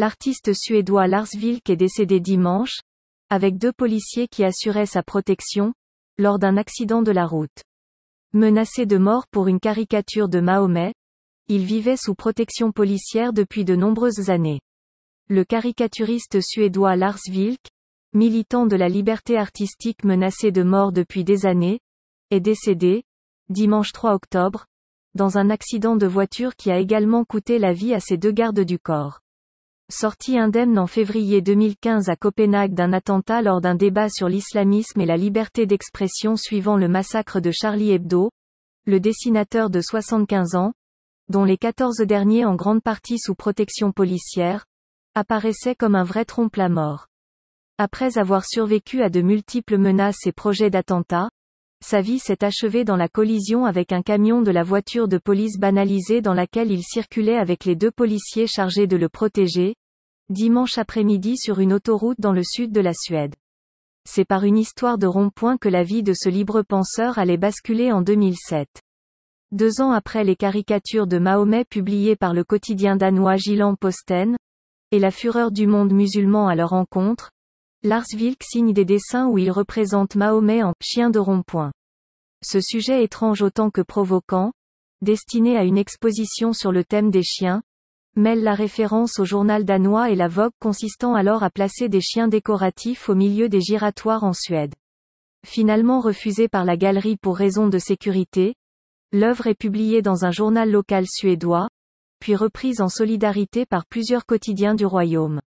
L'artiste suédois Lars Vilk est décédé dimanche, avec deux policiers qui assuraient sa protection, lors d'un accident de la route. Menacé de mort pour une caricature de Mahomet, il vivait sous protection policière depuis de nombreuses années. Le caricaturiste suédois Lars Vilk, militant de la liberté artistique menacé de mort depuis des années, est décédé, dimanche 3 octobre, dans un accident de voiture qui a également coûté la vie à ses deux gardes du corps. Sorti indemne en février 2015 à Copenhague d'un attentat lors d'un débat sur l'islamisme et la liberté d'expression suivant le massacre de Charlie Hebdo, le dessinateur de 75 ans, dont les 14 derniers en grande partie sous protection policière, apparaissait comme un vrai trompe-la mort. Après avoir survécu à de multiples menaces et projets d'attentats, sa vie s'est achevée dans la collision avec un camion de la voiture de police banalisée dans laquelle il circulait avec les deux policiers chargés de le protéger, dimanche après-midi sur une autoroute dans le sud de la Suède. C'est par une histoire de rond-point que la vie de ce libre penseur allait basculer en 2007. Deux ans après les caricatures de Mahomet publiées par le quotidien danois Gilan Posten, et la fureur du monde musulman à leur encontre, Lars Vilk signe des dessins où il représente Mahomet en chien de rond-point. Ce sujet étrange autant que provoquant, destiné à une exposition sur le thème des chiens, mêle la référence au journal danois et la vogue consistant alors à placer des chiens décoratifs au milieu des giratoires en Suède. Finalement refusé par la galerie pour raison de sécurité, l'œuvre est publiée dans un journal local suédois, puis reprise en solidarité par plusieurs quotidiens du royaume.